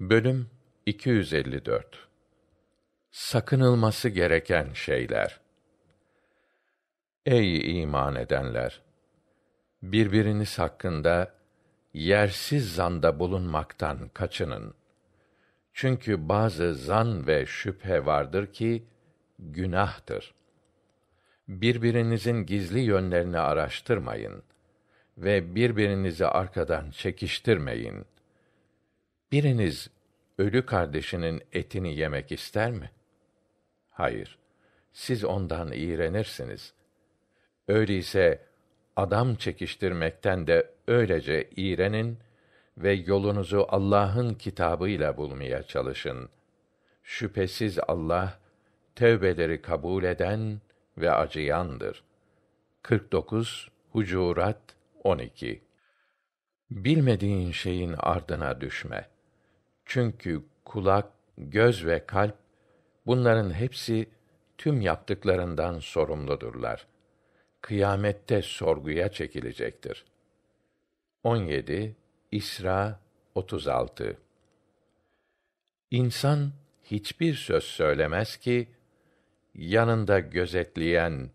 Bölüm 254 Sakınılması gereken şeyler Ey iman edenler! Birbiriniz hakkında yersiz zanda bulunmaktan kaçının. Çünkü bazı zan ve şüphe vardır ki günahtır. Birbirinizin gizli yönlerini araştırmayın ve birbirinizi arkadan çekiştirmeyin.'' Biriniz ölü kardeşinin etini yemek ister mi? Hayır. Siz ondan iğrenirsiniz. Öyleyse adam çekiştirmekten de öylece iğrenin ve yolunuzu Allah'ın kitabıyla bulmaya çalışın. Şüphesiz Allah tevbeleri kabul eden ve acıyandır. 49 Hucurat 12 Bilmediğin şeyin ardına düşme.'' Çünkü kulak, göz ve kalp bunların hepsi tüm yaptıklarından sorumludurlar. Kıyamette sorguya çekilecektir. 17 İsra 36 İnsan hiçbir söz söylemez ki yanında gözetleyen,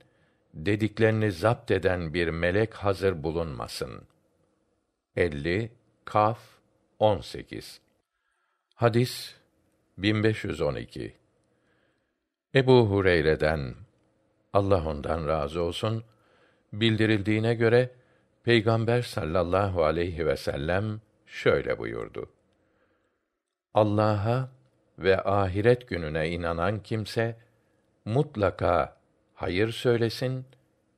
dediklerini zapt eden bir melek hazır bulunmasın. 50 Kaf 18 Hadis 1512 Ebu Hureyre'den Allah ondan razı olsun bildirildiğine göre Peygamber sallallahu aleyhi ve sellem şöyle buyurdu. Allah'a ve ahiret gününe inanan kimse mutlaka hayır söylesin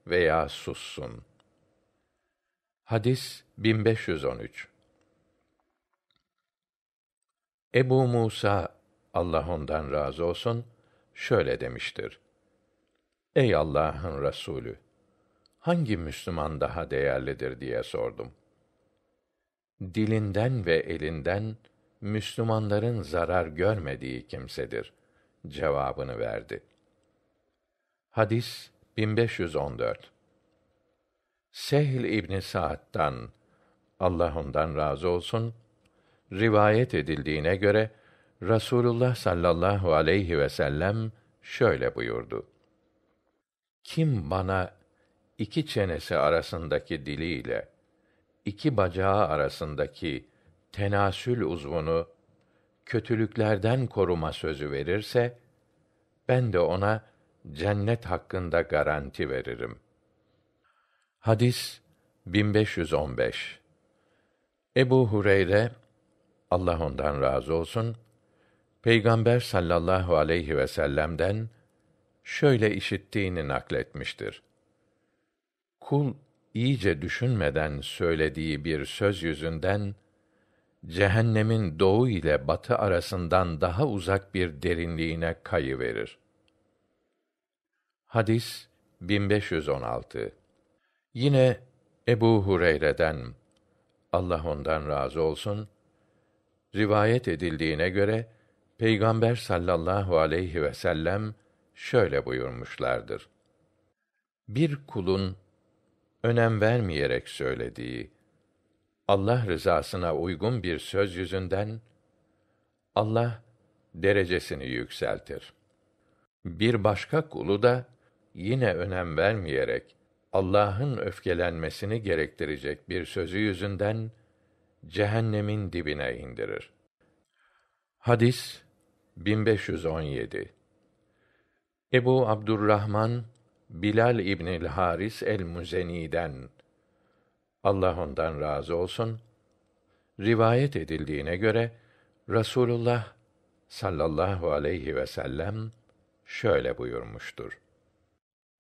veya sussun. Hadis 1513 Ebu Musa Allah ondan razı olsun şöyle demiştir. Ey Allah'ın Resulü, hangi Müslüman daha değerlidir diye sordum. Dilinden ve elinden Müslümanların zarar görmediği kimsedir cevabını verdi. Hadis 1514. Sehl İbn Sa'd'dan Allah ondan razı olsun rivayet edildiğine göre Rasulullah sallallahu aleyhi ve sellem şöyle buyurdu: Kim bana iki çenesi arasındaki diliyle iki bacağı arasındaki tenasül uzvunu kötülüklerden koruma sözü verirse ben de ona cennet hakkında garanti veririm. Hadis 1515 Ebu Hureyre Allah ondan razı olsun, Peygamber sallallahu aleyhi ve sellem'den şöyle işittiğini nakletmiştir. Kul iyice düşünmeden söylediği bir söz yüzünden cehennemin doğu ile batı arasından daha uzak bir derinliğine kayı verir. Hadis 1516. Yine Ebu Hureyre'den Allah ondan razı olsun rivayet edildiğine göre Peygamber sallallahu aleyhi ve sellem şöyle buyurmuşlardır. Bir kulun önem vermeyerek söylediği Allah rızasına uygun bir söz yüzünden Allah derecesini yükseltir. Bir başka kulu da yine önem vermeyerek Allah'ın öfkelenmesini gerektirecek bir sözü yüzünden cehennemin dibine indirir. Hadis 1517 Ebu Abdurrahman Bilal el Haris el-Muzeni'den Allah ondan razı olsun rivayet edildiğine göre Rasulullah sallallahu aleyhi ve sellem şöyle buyurmuştur.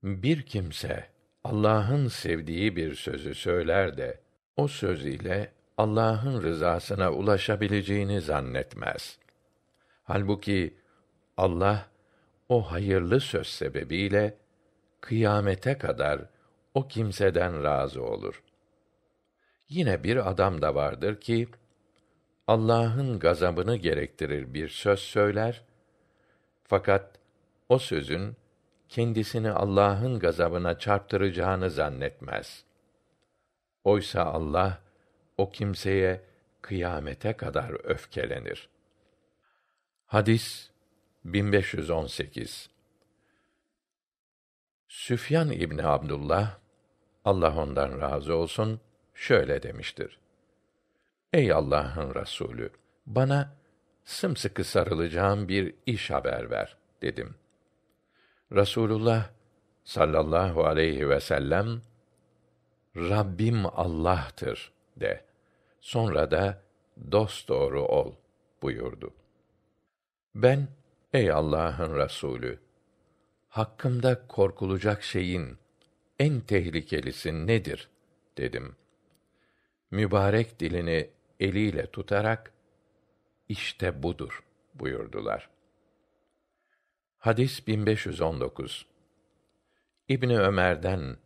Bir kimse Allah'ın sevdiği bir sözü söyler de o söz ile Allah'ın rızasına ulaşabileceğini zannetmez. Halbuki Allah o hayırlı söz sebebiyle kıyamete kadar o kimseden razı olur. Yine bir adam da vardır ki Allah'ın gazabını gerektirir bir söz söyler fakat o sözün kendisini Allah'ın gazabına çarptıracağını zannetmez. Oysa Allah o kimseye kıyamete kadar öfkelenir. Hadis 1518 Süfyan İbni Abdullah, Allah ondan razı olsun, şöyle demiştir. Ey Allah'ın Resulü! Bana sımsıkı sarılacağım bir iş haber ver, dedim. Rasulullah sallallahu aleyhi ve sellem, Rabbim Allah'tır, de sonra da dost doğru ol buyurdu. Ben ey Allah'ın Resulü hakkımda korkulacak şeyin en tehlikelisi nedir dedim. Mübarek dilini eliyle tutarak işte budur buyurdular. Hadis 1519. İbni Ömer'den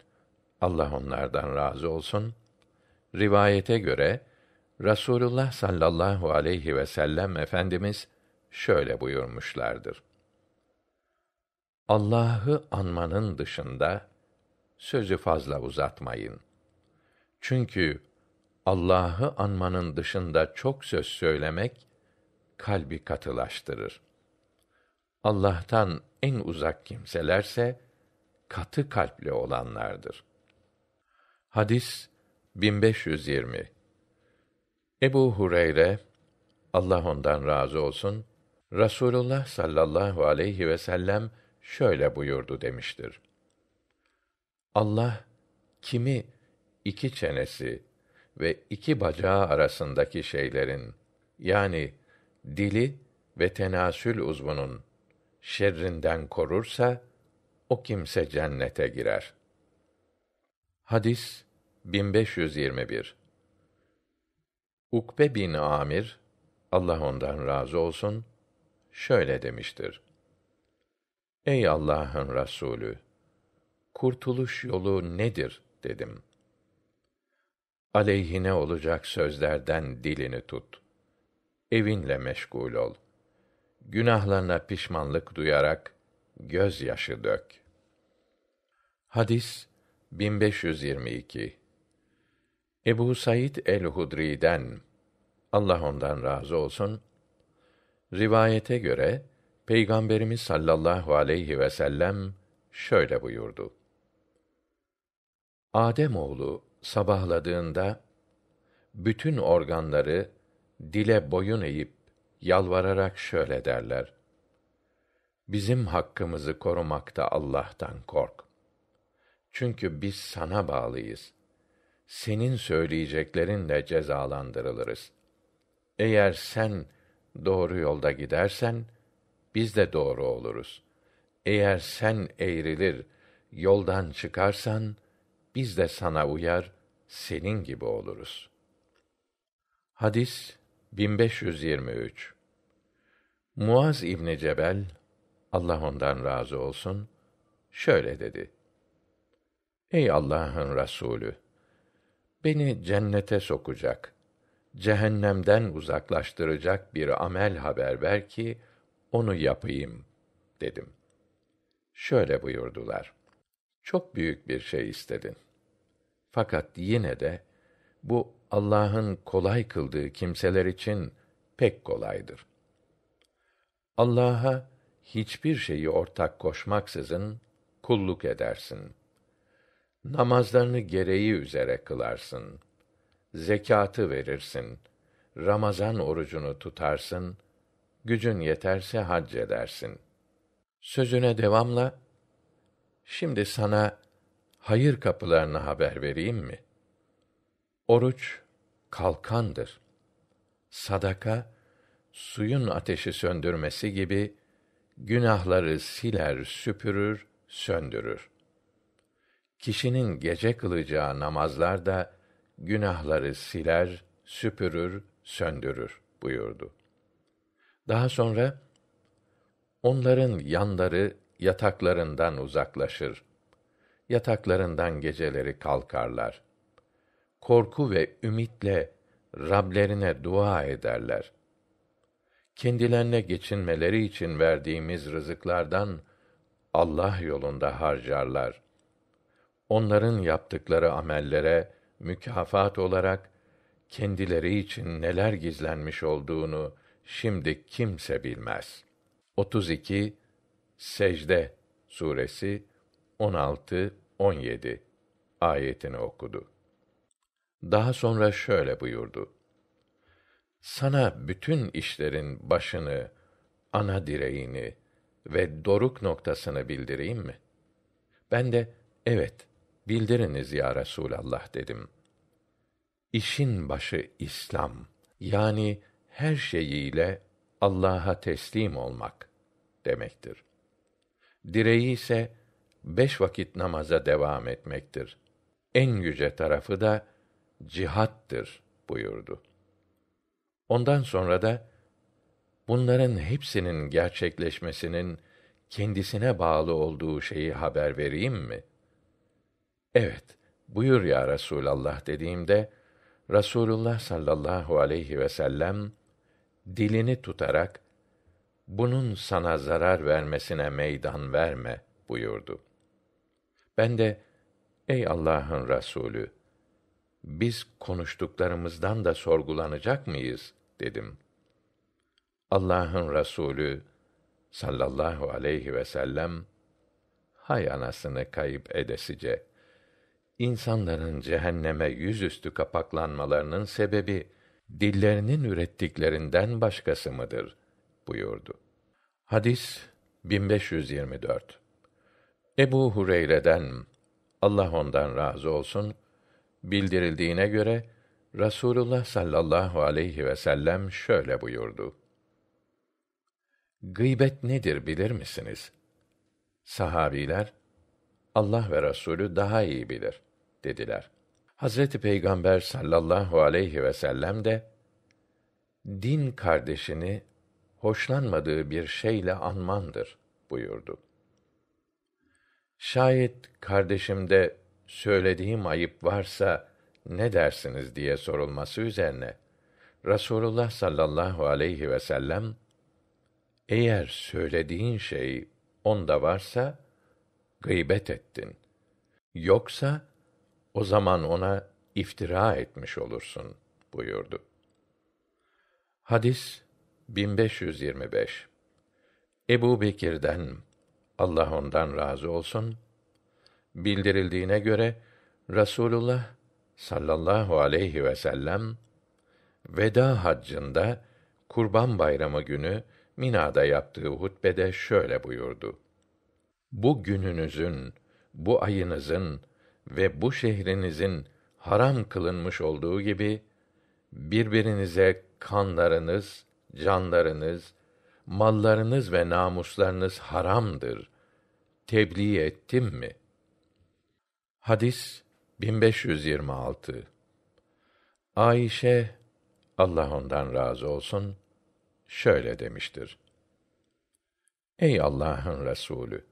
Allah onlardan razı olsun rivayete göre Rasulullah sallallahu aleyhi ve sellem efendimiz şöyle buyurmuşlardır. Allah'ı anmanın dışında sözü fazla uzatmayın. Çünkü Allah'ı anmanın dışında çok söz söylemek kalbi katılaştırır. Allah'tan en uzak kimselerse katı kalpli olanlardır. Hadis 1520 Ebu Hureyre Allah ondan razı olsun Rasulullah sallallahu aleyhi ve sellem şöyle buyurdu demiştir. Allah kimi iki çenesi ve iki bacağı arasındaki şeylerin yani dili ve tenasül uzvunun şerrinden korursa o kimse cennete girer. Hadis 1521 Ukbe bin Amir Allah ondan razı olsun şöyle demiştir. Ey Allah'ın Resulü, kurtuluş yolu nedir dedim. Aleyhine olacak sözlerden dilini tut. Evinle meşgul ol. Günahlarına pişmanlık duyarak gözyaşı dök. Hadis 1522 Ebu Said el-Hudri'den Allah ondan razı olsun rivayete göre Peygamberimiz sallallahu aleyhi ve sellem şöyle buyurdu. Adem oğlu sabahladığında bütün organları dile boyun eğip yalvararak şöyle derler. Bizim hakkımızı korumakta Allah'tan kork. Çünkü biz sana bağlıyız senin söyleyeceklerinle cezalandırılırız. Eğer sen doğru yolda gidersen biz de doğru oluruz. Eğer sen eğrilir, yoldan çıkarsan biz de sana uyar, senin gibi oluruz. Hadis 1523 Muaz İbni Cebel, Allah ondan razı olsun, şöyle dedi. Ey Allah'ın Resulü! beni cennete sokacak, cehennemden uzaklaştıracak bir amel haber ver ki onu yapayım dedim. Şöyle buyurdular. Çok büyük bir şey istedin. Fakat yine de bu Allah'ın kolay kıldığı kimseler için pek kolaydır. Allah'a hiçbir şeyi ortak koşmaksızın kulluk edersin.'' namazlarını gereği üzere kılarsın. Zekatı verirsin. Ramazan orucunu tutarsın. Gücün yeterse hac edersin. Sözüne devamla, şimdi sana hayır kapılarını haber vereyim mi? Oruç, kalkandır. Sadaka, suyun ateşi söndürmesi gibi, günahları siler, süpürür, söndürür. Kişinin gece kılacağı namazlar da günahları siler, süpürür, söndürür buyurdu. Daha sonra onların yanları yataklarından uzaklaşır. Yataklarından geceleri kalkarlar. Korku ve ümitle Rablerine dua ederler. Kendilerine geçinmeleri için verdiğimiz rızıklardan Allah yolunda harcarlar onların yaptıkları amellere mükafat olarak kendileri için neler gizlenmiş olduğunu şimdi kimse bilmez. 32 Secde suresi 16 17 ayetini okudu. Daha sonra şöyle buyurdu: Sana bütün işlerin başını, ana direğini ve doruk noktasını bildireyim mi? Ben de evet bildiriniz ya Resûlallah dedim. İşin başı İslam. Yani her şeyiyle Allah'a teslim olmak demektir. Direği ise beş vakit namaza devam etmektir. En yüce tarafı da cihattır buyurdu. Ondan sonra da bunların hepsinin gerçekleşmesinin kendisine bağlı olduğu şeyi haber vereyim mi Evet, buyur ya Resûlallah dediğimde, Rasulullah sallallahu aleyhi ve sellem dilini tutarak bunun sana zarar vermesine meydan verme buyurdu. Ben de ey Allah'ın Resulü biz konuştuklarımızdan da sorgulanacak mıyız dedim. Allah'ın Resulü sallallahu aleyhi ve sellem hay anasını kayıp edesice İnsanların cehenneme yüzüstü kapaklanmalarının sebebi dillerinin ürettiklerinden başkası mıdır? buyurdu. Hadis 1524. Ebu Hureyre'den Allah ondan razı olsun bildirildiğine göre Rasulullah sallallahu aleyhi ve sellem şöyle buyurdu. Gıybet nedir bilir misiniz? Sahabiler, Allah ve Rasulü daha iyi bilir dediler. Hazreti Peygamber sallallahu aleyhi ve sellem de din kardeşini hoşlanmadığı bir şeyle anmandır buyurdu. Şayet kardeşimde söylediğim ayıp varsa ne dersiniz diye sorulması üzerine Rasulullah sallallahu aleyhi ve sellem eğer söylediğin şey onda varsa gıybet ettin. Yoksa o zaman ona iftira etmiş olursun buyurdu. Hadis 1525 Ebu Bekir'den, Allah ondan razı olsun, bildirildiğine göre, Rasulullah sallallahu aleyhi ve sellem, veda haccında, kurban bayramı günü, Mina'da yaptığı hutbede şöyle buyurdu. Bu gününüzün, bu ayınızın, ve bu şehrinizin haram kılınmış olduğu gibi birbirinize kanlarınız, canlarınız, mallarınız ve namuslarınız haramdır. Tebliğ ettim mi? Hadis 1526 Ayşe Allah ondan razı olsun şöyle demiştir. Ey Allah'ın Resulü!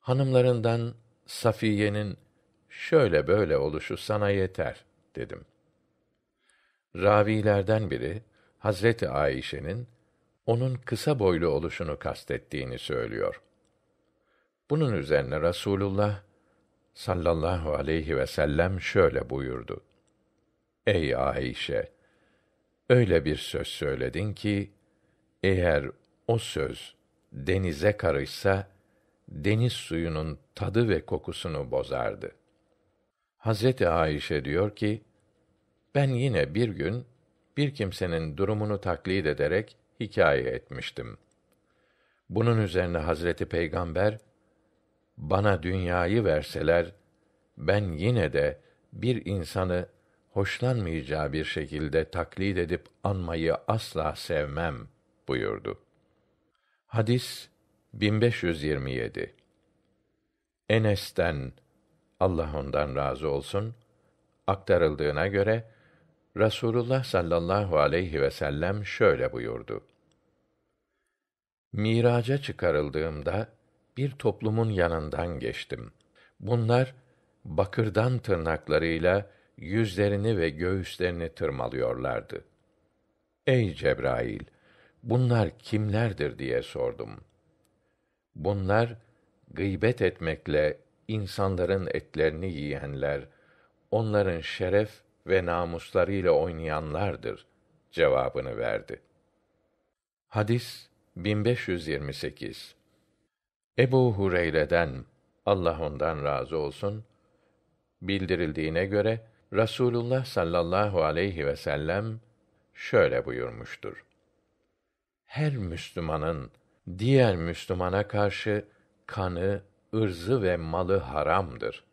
Hanımlarından Safiye'nin şöyle böyle oluşu sana yeter dedim. Ravilerden biri Hazreti Ayşe'nin onun kısa boylu oluşunu kastettiğini söylüyor. Bunun üzerine Rasulullah sallallahu aleyhi ve sellem şöyle buyurdu. Ey Ayşe! Öyle bir söz söyledin ki, eğer o söz denize karışsa, deniz suyunun tadı ve kokusunu bozardı. Hazreti Ayşe diyor ki: Ben yine bir gün bir kimsenin durumunu taklit ederek hikaye etmiştim. Bunun üzerine Hazreti Peygamber bana dünyayı verseler ben yine de bir insanı hoşlanmayacağı bir şekilde taklit edip anmayı asla sevmem buyurdu. Hadis 1527 Enes'ten Allah ondan razı olsun, aktarıldığına göre Rasulullah sallallahu aleyhi ve sellem şöyle buyurdu: Miraca çıkarıldığımda bir toplumun yanından geçtim. Bunlar bakırdan tırnaklarıyla yüzlerini ve göğüslerini tırmalıyorlardı. Ey Cebrail, bunlar kimlerdir diye sordum. Bunlar gıybet etmekle insanların etlerini yiyenler, onların şeref ve namuslarıyla oynayanlardır cevabını verdi. Hadis 1528 Ebu Hureyre'den Allah ondan razı olsun bildirildiğine göre Rasulullah sallallahu aleyhi ve sellem şöyle buyurmuştur. Her Müslümanın diğer Müslümana karşı kanı ırzı ve malı haramdır.